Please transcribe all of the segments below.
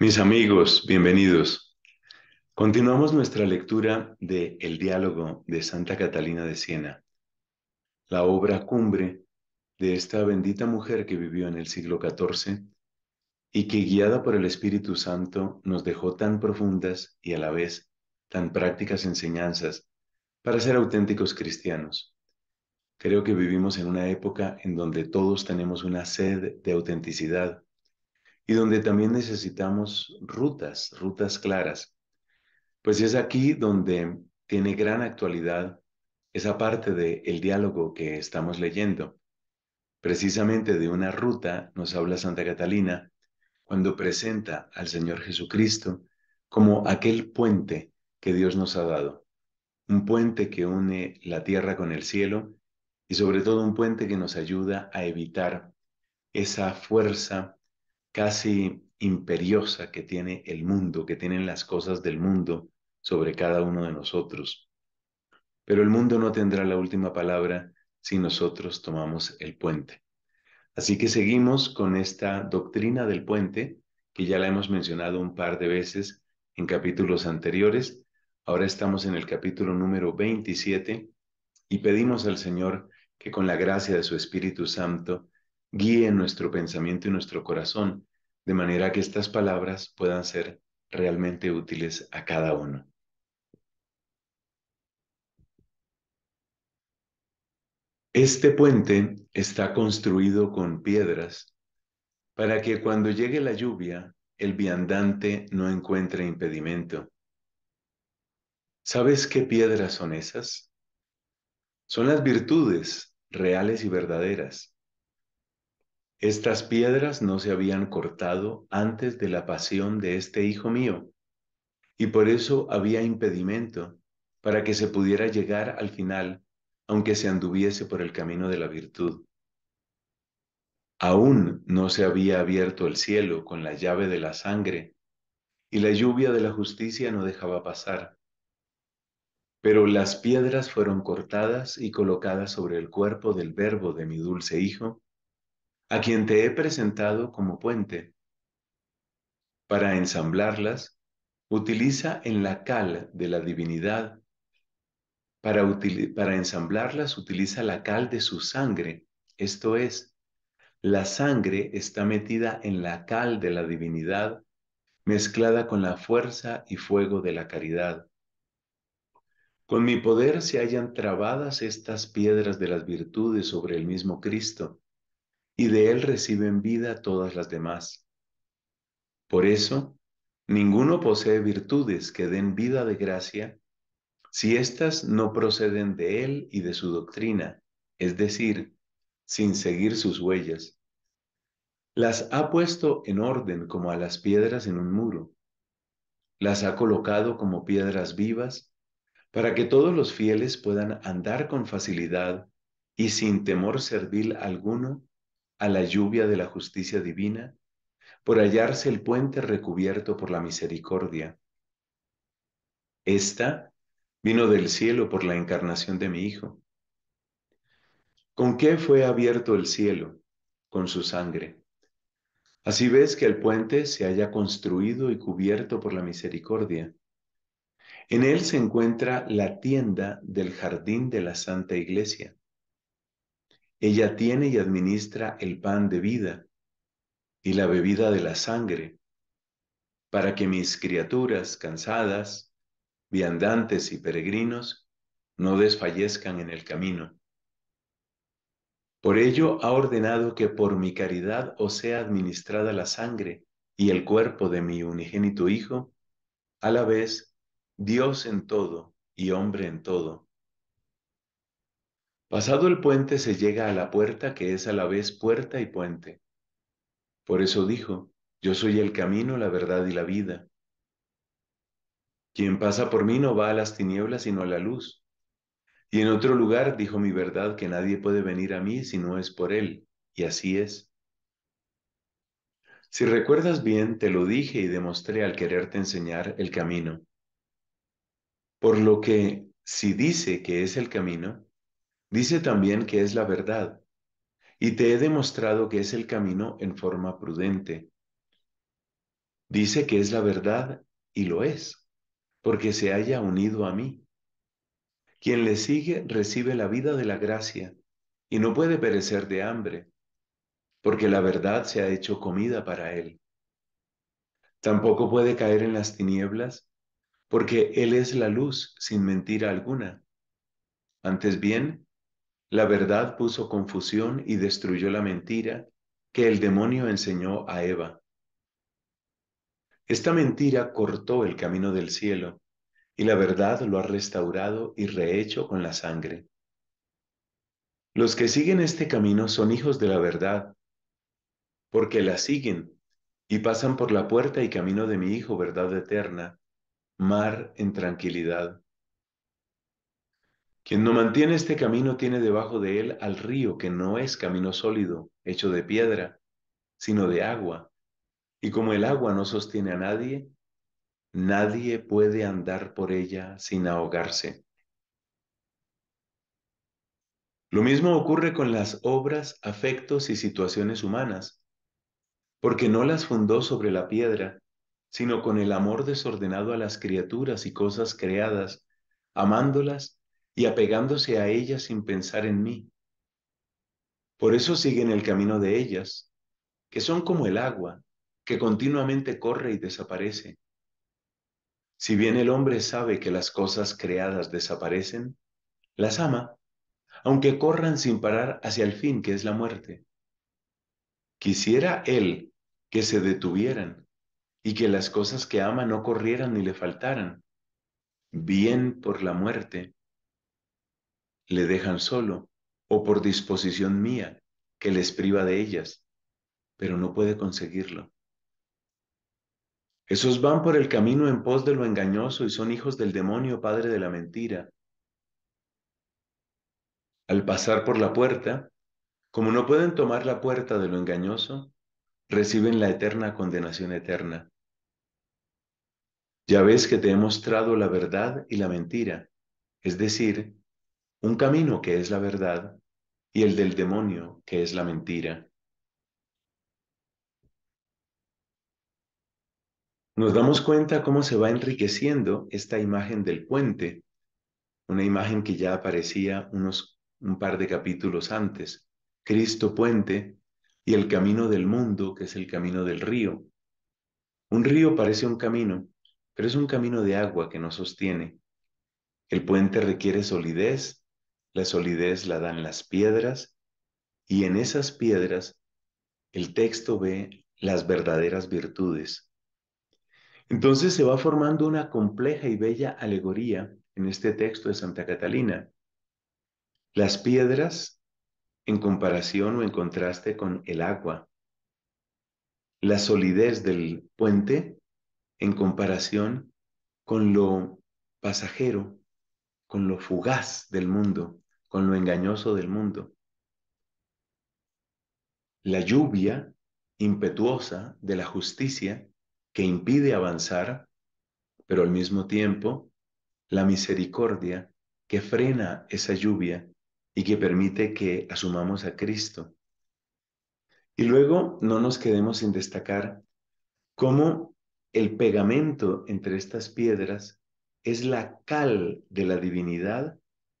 Mis amigos, bienvenidos. Continuamos nuestra lectura de El diálogo de Santa Catalina de Siena, la obra cumbre de esta bendita mujer que vivió en el siglo XIV y que guiada por el Espíritu Santo nos dejó tan profundas y a la vez tan prácticas enseñanzas para ser auténticos cristianos. Creo que vivimos en una época en donde todos tenemos una sed de autenticidad y donde también necesitamos rutas, rutas claras. Pues es aquí donde tiene gran actualidad esa parte del el diálogo que estamos leyendo. Precisamente de una ruta nos habla Santa Catalina cuando presenta al Señor Jesucristo como aquel puente que Dios nos ha dado, un puente que une la tierra con el cielo y sobre todo un puente que nos ayuda a evitar esa fuerza casi imperiosa que tiene el mundo, que tienen las cosas del mundo sobre cada uno de nosotros. Pero el mundo no tendrá la última palabra si nosotros tomamos el puente. Así que seguimos con esta doctrina del puente, que ya la hemos mencionado un par de veces en capítulos anteriores. Ahora estamos en el capítulo número 27 y pedimos al Señor que con la gracia de su Espíritu Santo guíe nuestro pensamiento y nuestro corazón, de manera que estas palabras puedan ser realmente útiles a cada uno. Este puente está construido con piedras para que cuando llegue la lluvia el viandante no encuentre impedimento. ¿Sabes qué piedras son esas? Son las virtudes reales y verdaderas, estas piedras no se habían cortado antes de la pasión de este Hijo mío, y por eso había impedimento para que se pudiera llegar al final, aunque se anduviese por el camino de la virtud. Aún no se había abierto el cielo con la llave de la sangre, y la lluvia de la justicia no dejaba pasar. Pero las piedras fueron cortadas y colocadas sobre el cuerpo del Verbo de mi dulce Hijo, a quien te he presentado como puente. Para ensamblarlas, utiliza en la cal de la divinidad. Para, para ensamblarlas, utiliza la cal de su sangre, esto es, la sangre está metida en la cal de la divinidad, mezclada con la fuerza y fuego de la caridad. Con mi poder se hallan trabadas estas piedras de las virtudes sobre el mismo Cristo, y de él reciben vida todas las demás. Por eso, ninguno posee virtudes que den vida de gracia si éstas no proceden de él y de su doctrina, es decir, sin seguir sus huellas. Las ha puesto en orden como a las piedras en un muro. Las ha colocado como piedras vivas para que todos los fieles puedan andar con facilidad y sin temor servil alguno a la lluvia de la justicia divina, por hallarse el puente recubierto por la misericordia. Esta vino del cielo por la encarnación de mi Hijo. ¿Con qué fue abierto el cielo? Con su sangre. Así ves que el puente se haya construido y cubierto por la misericordia. En él se encuentra la tienda del jardín de la Santa Iglesia ella tiene y administra el pan de vida y la bebida de la sangre, para que mis criaturas cansadas, viandantes y peregrinos no desfallezcan en el camino. Por ello ha ordenado que por mi caridad os sea administrada la sangre y el cuerpo de mi unigénito Hijo, a la vez Dios en todo y hombre en todo Pasado el puente se llega a la puerta que es a la vez puerta y puente. Por eso dijo, yo soy el camino, la verdad y la vida. Quien pasa por mí no va a las tinieblas sino a la luz. Y en otro lugar dijo mi verdad que nadie puede venir a mí si no es por él. Y así es. Si recuerdas bien, te lo dije y demostré al quererte enseñar el camino. Por lo que, si dice que es el camino, Dice también que es la verdad, y te he demostrado que es el camino en forma prudente. Dice que es la verdad, y lo es, porque se haya unido a mí. Quien le sigue recibe la vida de la gracia, y no puede perecer de hambre, porque la verdad se ha hecho comida para él. Tampoco puede caer en las tinieblas, porque él es la luz sin mentira alguna. Antes bien, la verdad puso confusión y destruyó la mentira que el demonio enseñó a Eva. Esta mentira cortó el camino del cielo y la verdad lo ha restaurado y rehecho con la sangre. Los que siguen este camino son hijos de la verdad, porque la siguen y pasan por la puerta y camino de mi Hijo, verdad eterna, mar en tranquilidad. Quien no mantiene este camino tiene debajo de él al río, que no es camino sólido, hecho de piedra, sino de agua. Y como el agua no sostiene a nadie, nadie puede andar por ella sin ahogarse. Lo mismo ocurre con las obras, afectos y situaciones humanas, porque no las fundó sobre la piedra, sino con el amor desordenado a las criaturas y cosas creadas, amándolas y apegándose a ellas sin pensar en mí. Por eso siguen el camino de ellas, que son como el agua, que continuamente corre y desaparece. Si bien el hombre sabe que las cosas creadas desaparecen, las ama, aunque corran sin parar hacia el fin que es la muerte. Quisiera él que se detuvieran y que las cosas que ama no corrieran ni le faltaran, bien por la muerte, le dejan solo o por disposición mía que les priva de ellas, pero no puede conseguirlo. Esos van por el camino en pos de lo engañoso y son hijos del demonio, padre de la mentira. Al pasar por la puerta, como no pueden tomar la puerta de lo engañoso, reciben la eterna condenación eterna. Ya ves que te he mostrado la verdad y la mentira, es decir, un camino que es la verdad y el del demonio que es la mentira. Nos damos cuenta cómo se va enriqueciendo esta imagen del puente, una imagen que ya aparecía unos un par de capítulos antes, Cristo puente y el camino del mundo, que es el camino del río. Un río parece un camino, pero es un camino de agua que no sostiene. El puente requiere solidez la solidez la dan las piedras y en esas piedras el texto ve las verdaderas virtudes. Entonces se va formando una compleja y bella alegoría en este texto de Santa Catalina. Las piedras en comparación o en contraste con el agua. La solidez del puente en comparación con lo pasajero, con lo fugaz del mundo con lo engañoso del mundo. La lluvia impetuosa de la justicia que impide avanzar, pero al mismo tiempo la misericordia que frena esa lluvia y que permite que asumamos a Cristo. Y luego no nos quedemos sin destacar cómo el pegamento entre estas piedras es la cal de la divinidad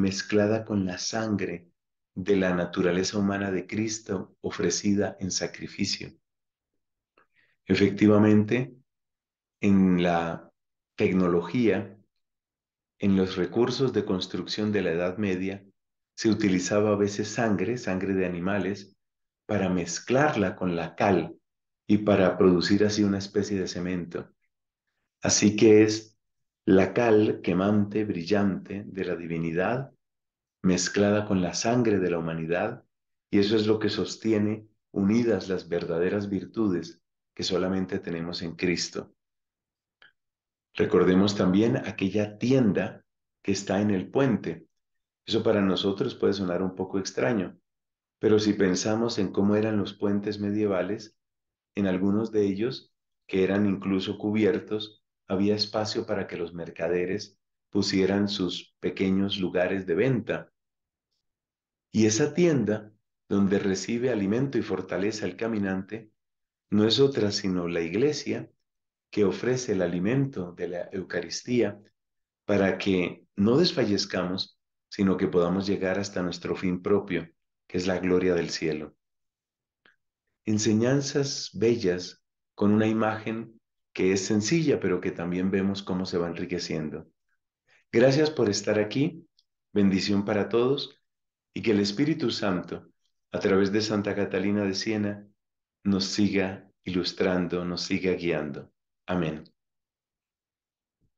mezclada con la sangre de la naturaleza humana de Cristo ofrecida en sacrificio. Efectivamente, en la tecnología, en los recursos de construcción de la Edad Media, se utilizaba a veces sangre, sangre de animales, para mezclarla con la cal y para producir así una especie de cemento. Así que es la cal quemante, brillante de la divinidad mezclada con la sangre de la humanidad, y eso es lo que sostiene unidas las verdaderas virtudes que solamente tenemos en Cristo. Recordemos también aquella tienda que está en el puente. Eso para nosotros puede sonar un poco extraño, pero si pensamos en cómo eran los puentes medievales, en algunos de ellos, que eran incluso cubiertos, había espacio para que los mercaderes pusieran sus pequeños lugares de venta. Y esa tienda, donde recibe alimento y fortaleza el caminante, no es otra sino la iglesia que ofrece el alimento de la Eucaristía para que no desfallezcamos, sino que podamos llegar hasta nuestro fin propio, que es la gloria del cielo. Enseñanzas bellas con una imagen que es sencilla, pero que también vemos cómo se va enriqueciendo. Gracias por estar aquí, bendición para todos y que el Espíritu Santo, a través de Santa Catalina de Siena, nos siga ilustrando, nos siga guiando. Amén.